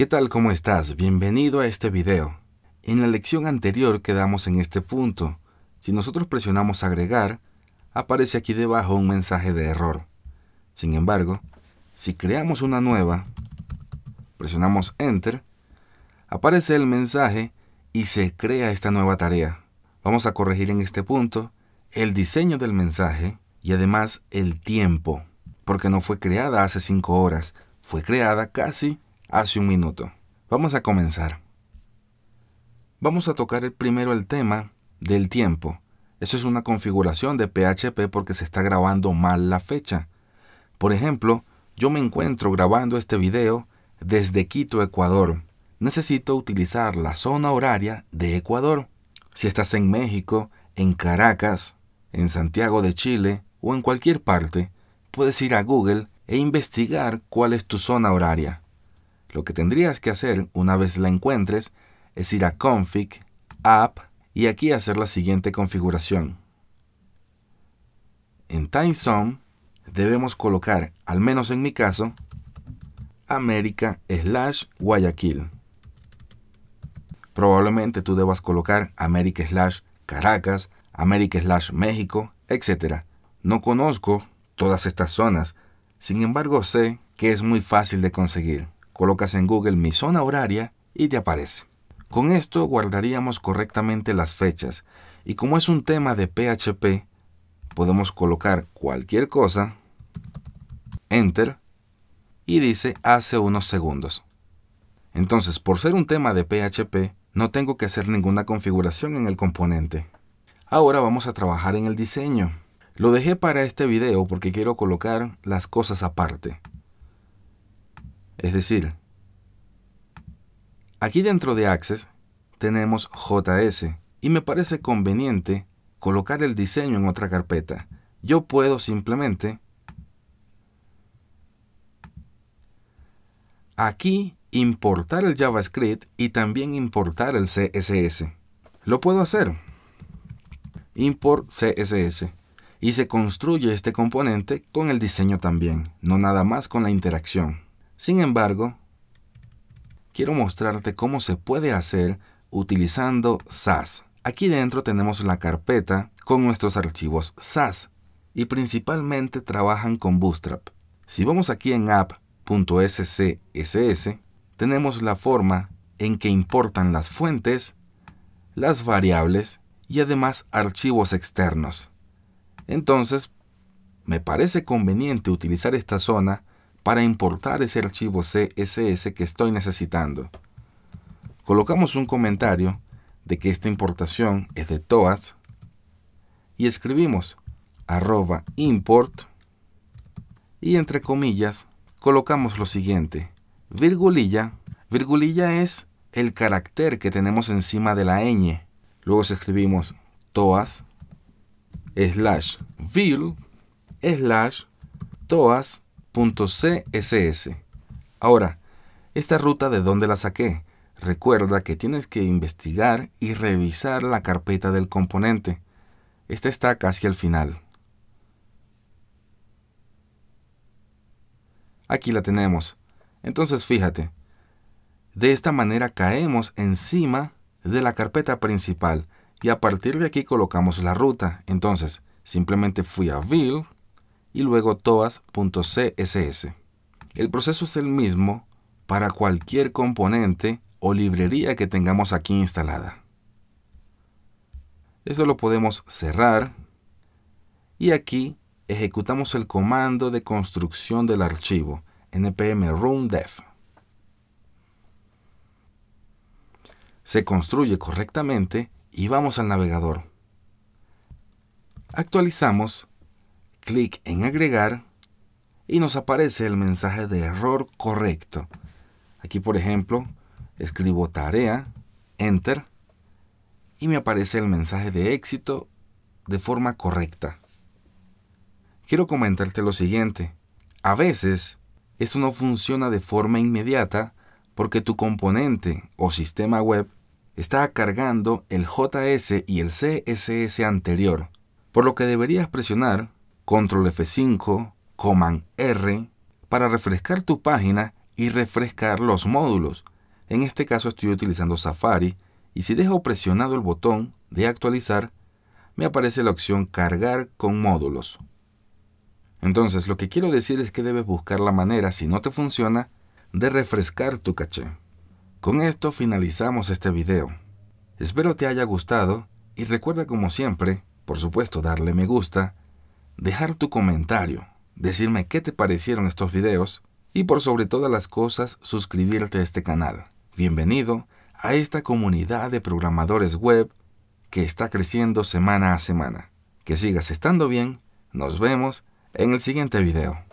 ¿Qué tal? ¿Cómo estás? Bienvenido a este video. En la lección anterior quedamos en este punto. Si nosotros presionamos agregar, aparece aquí debajo un mensaje de error. Sin embargo, si creamos una nueva, presionamos enter, aparece el mensaje y se crea esta nueva tarea. Vamos a corregir en este punto el diseño del mensaje y además el tiempo, porque no fue creada hace 5 horas, fue creada casi hace un minuto. Vamos a comenzar. Vamos a tocar primero el tema del tiempo. Eso es una configuración de PHP porque se está grabando mal la fecha. Por ejemplo, yo me encuentro grabando este video desde Quito, Ecuador. Necesito utilizar la zona horaria de Ecuador. Si estás en México, en Caracas, en Santiago de Chile o en cualquier parte, puedes ir a Google e investigar cuál es tu zona horaria. Lo que tendrías que hacer una vez la encuentres es ir a config, app y aquí hacer la siguiente configuración. En Zone debemos colocar, al menos en mi caso, América slash Guayaquil. Probablemente tú debas colocar América slash Caracas, América slash México, etc. No conozco todas estas zonas, sin embargo sé que es muy fácil de conseguir. Colocas en Google mi zona horaria y te aparece. Con esto guardaríamos correctamente las fechas y como es un tema de PHP, podemos colocar cualquier cosa, enter, y dice hace unos segundos. Entonces, por ser un tema de PHP, no tengo que hacer ninguna configuración en el componente. Ahora vamos a trabajar en el diseño. Lo dejé para este video porque quiero colocar las cosas aparte. Es decir, aquí dentro de Access tenemos JS y me parece conveniente colocar el diseño en otra carpeta. Yo puedo simplemente aquí importar el JavaScript y también importar el CSS. Lo puedo hacer. Import CSS. Y se construye este componente con el diseño también, no nada más con la interacción. Sin embargo, quiero mostrarte cómo se puede hacer utilizando SAS. Aquí dentro tenemos la carpeta con nuestros archivos SAS y principalmente trabajan con Bootstrap. Si vamos aquí en app.scss, tenemos la forma en que importan las fuentes, las variables y además archivos externos. Entonces, me parece conveniente utilizar esta zona para importar ese archivo CSS que estoy necesitando. Colocamos un comentario de que esta importación es de TOAS y escribimos arroba import y entre comillas colocamos lo siguiente, virgulilla, virgulilla es el carácter que tenemos encima de la ñ. Luego escribimos toas slash vil slash toas .css. Ahora, esta ruta de dónde la saqué. Recuerda que tienes que investigar y revisar la carpeta del componente. Esta está casi al final. Aquí la tenemos. Entonces fíjate, de esta manera caemos encima de la carpeta principal y a partir de aquí colocamos la ruta. Entonces, simplemente fui a Build, y luego toas.css. El proceso es el mismo para cualquier componente o librería que tengamos aquí instalada. Eso lo podemos cerrar y aquí ejecutamos el comando de construcción del archivo npm run dev Se construye correctamente y vamos al navegador. Actualizamos clic en agregar y nos aparece el mensaje de error correcto. Aquí por ejemplo escribo tarea, enter y me aparece el mensaje de éxito de forma correcta. Quiero comentarte lo siguiente. A veces eso no funciona de forma inmediata porque tu componente o sistema web está cargando el JS y el CSS anterior, por lo que deberías presionar Control F5, Command R, para refrescar tu página y refrescar los módulos. En este caso estoy utilizando Safari y si dejo presionado el botón de actualizar, me aparece la opción cargar con módulos. Entonces lo que quiero decir es que debes buscar la manera, si no te funciona, de refrescar tu caché. Con esto finalizamos este video. Espero te haya gustado y recuerda como siempre, por supuesto darle me gusta, dejar tu comentario, decirme qué te parecieron estos videos y por sobre todas las cosas suscribirte a este canal. Bienvenido a esta comunidad de programadores web que está creciendo semana a semana. Que sigas estando bien, nos vemos en el siguiente video.